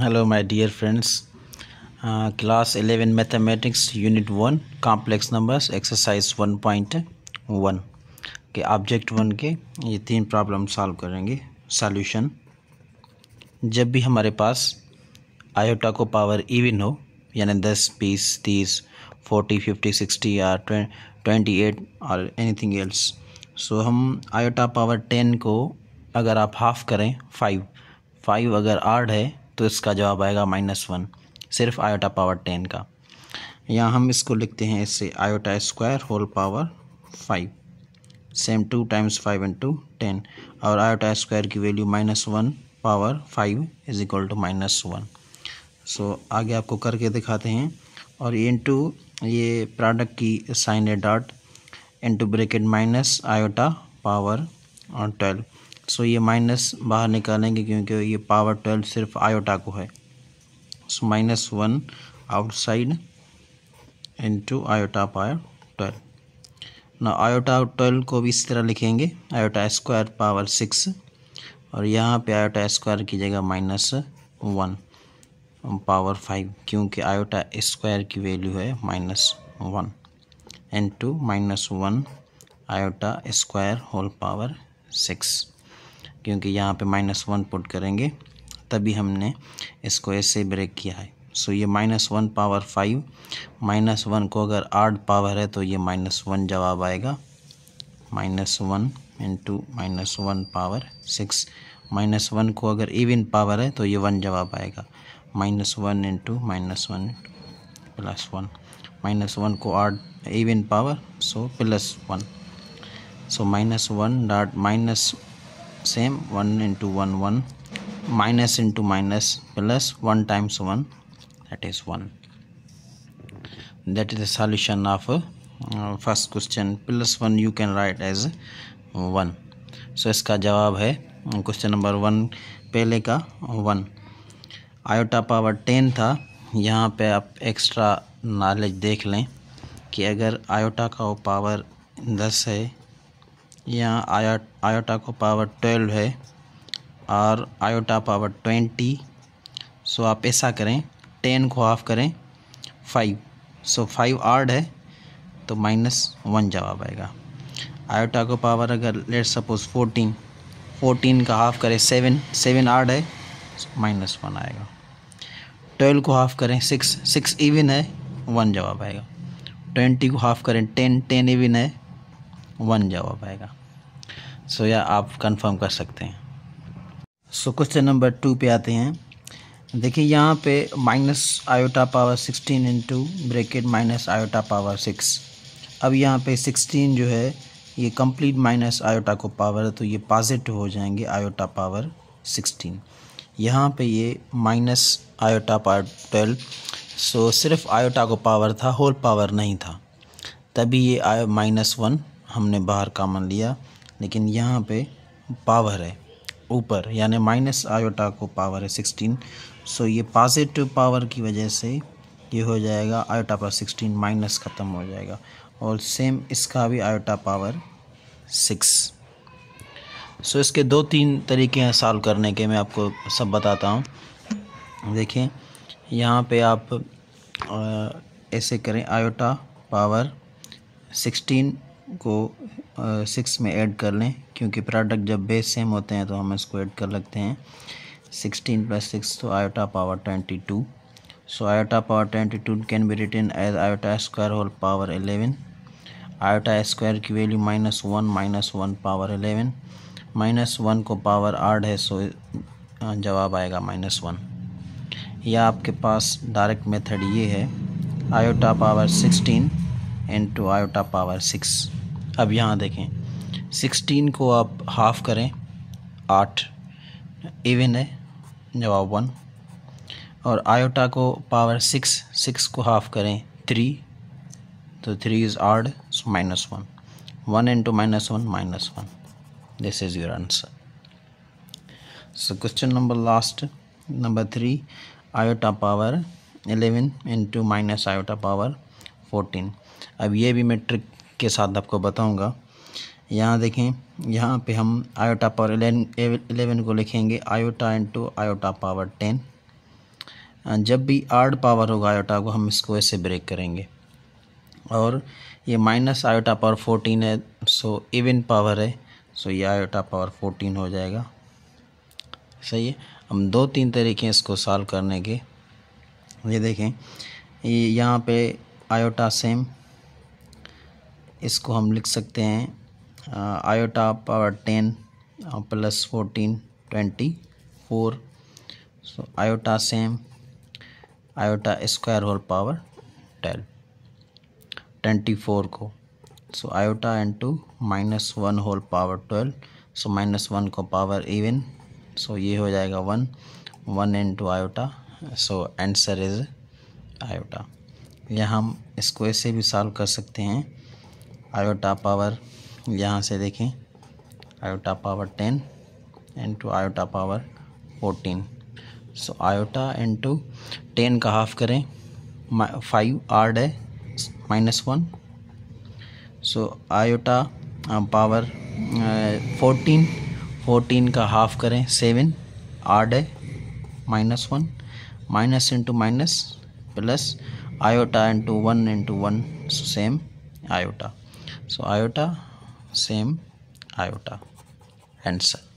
hello my dear friends class eleven mathematics unit one complex numbers exercise one point one के object one के ये तीन problem solve करेंगे solution जब भी हमारे पास आयोटा को पावर इवन हो यानी दस बीस तीस फोर्टी फिफ्टी सिक्सटी या ट्वेंटी एट और एनीथिंग एल्स सो हम आयोटा पावर टेन को अगर आप हाफ करें फाइव फाइव अगर आर्ड है तो इसका जवाब आएगा माइनस वन सिर्फ आयोटा पावर टेन का यहाँ हम इसको लिखते हैं इससे iota square whole power five same two times five into ten और आयोटा स्क्वायर की value minus one power five is equal to minus one so आगे आपको करके दिखाते हैं और इन टू ये प्रोडक्ट की sign a dot into bracket minus iota power और ट्वेल्व सो ये माइनस बाहर निकालेंगे क्योंकि ये पावर ट्वेल्व सिर्फ आयोटा को है so minus one outside into iota power twelve ना आयोटा ट्वेल्व को भी इस तरह लिखेंगे आयोटा स्क्वायर पावर सिक्स और यहाँ पे आयोटा स्क्वायर की जगह माइनस वन पावर फाइव क्योंकि आयोटा स्क्वायर की वैल्यू है minus one into minus one iota square whole power six क्योंकि यहाँ पे माइनस वन पुट करेंगे तभी हमने इसको ऐसे ब्रेक किया है सो ये minus one power five minus one को अगर आठ पावर है तो ये माइनस वन जवाब आएगा minus one into minus one power six minus one को अगर इवन पावर है तो ये वन जवाब आएगा minus one into minus one plus one minus one को आठ even power so plus one so minus one dot minus same one into one one minus into minus plus one times one that is one that is the solution of uh, first question plus one you can write as one so इसका जवाब है question number one पहले का one iota power ten था यहाँ पे आप extra knowledge देख लें कि अगर आयोटा का पावर दस है यहाँ आयो आयोटा को पावर ट्वेल्व है और आयोटा पावर ट्वेंटी सो आप ऐसा करें टेन को हाफ करें फाइव सो फाइव आर्ड है तो माइनस वन जवाब आएगा आयोटा को पावर अगर लेट सपोज फोर्टीन फोर्टीन का हाफ करें सेवन सेवन आर्ड है माइनस वन आएगा ट्वेल्व को हाफ करें सिक्स सिक्स इवन है वन जवाब आएगा ट्वेंटी को हाफ करें टेन टेन इवन है वन जवाब आएगा सो so, या आप कंफर्म कर सकते हैं सो क्वेश्चन नंबर टू पे आते हैं देखिए यहाँ पे minus iota power sixteen into bracket minus iota power six अब यहाँ पे सिक्सटीन जो है ये कंप्लीट माइनस आयोटा को पावर है तो ये पॉजिटिव हो जाएंगे आयोटा पावर सिक्सटीन यहाँ पे ये minus iota power twelve so सिर्फ आयोटा को पावर था होल पावर नहीं था तभी ये माइनस वन हमने बाहर कामन लिया लेकिन यहाँ पे पावर है ऊपर यानी माइनस आयोटा को पावर है सिक्सटीन सो ये पॉजिटिव पावर की वजह से ये हो जाएगा आयोटा पावर सिक्सटीन माइनस ख़त्म हो जाएगा और सेम इसका भी आयोटा पावर सिक्स सो इसके दो तीन तरीके हैं सॉल्व करने के मैं आपको सब बताता हूँ देखिए यहाँ पे आप ऐसे करें आयोटा पावर सिक्सटीन को सिक्स में ऐड कर लें क्योंकि प्रोडक्ट जब बेस सेम होते हैं तो हम इसको ऐड कर लगते हैं सिक्सटीन प्लस सिक्स तो iota power twenty two so iota power twenty two can be written as iota square whole power eleven iota square की value minus one minus one power eleven minus one को power आठ है सो जवाब आएगा minus one या आपके पास direct method ये है iota power sixteen into iota power six अब यहाँ देखें सिक्सटीन को आप हाफ करें आठ इवन है जवाब वन और आयोटा को पावर सिक्स सिक्स को हाफ करें थ्री तो three is odd so minus one one into minus one minus one this is your answer so question number last number three iota power eleven into minus iota power fourteen अब ये भी मैं trick के साथ आपको बताऊंगा यहाँ देखें यहाँ पे हम आयोटा पावर एलेवन को लिखेंगे iota into iota power ten जब भी आर्ड पावर होगा आयोटा को हम इसको ऐसे ब्रेक करेंगे और ये माइनस आयोटा पावर फोर्टीन है सो इवन पावर है सो ये आयोटा पावर फोर्टीन हो जाएगा सही है हम दो तीन तरीके इसको सॉल्व करने के ये देखें ये यहाँ पे आयोटा सेम इसको हम लिख सकते हैं iota power ten plus fourteen twenty four so iota same iota square whole power twelve twenty four को so iota into minus one whole power twelve so minus one को पावर इवन सो ये हो जाएगा one one into iota so answer is iota यह हम इसको ऐसे भी सॉल्व कर सकते हैं आयोटा पावर यहाँ से देखें iota power ten into iota power fourteen so iota into ten का हाफ करें फाइव आर्ड है minus one so iota power fourteen fourteen का हाफ करें सेवन आर्ड है minus one minus into minus plus iota into one into one same iota so iota same iota and such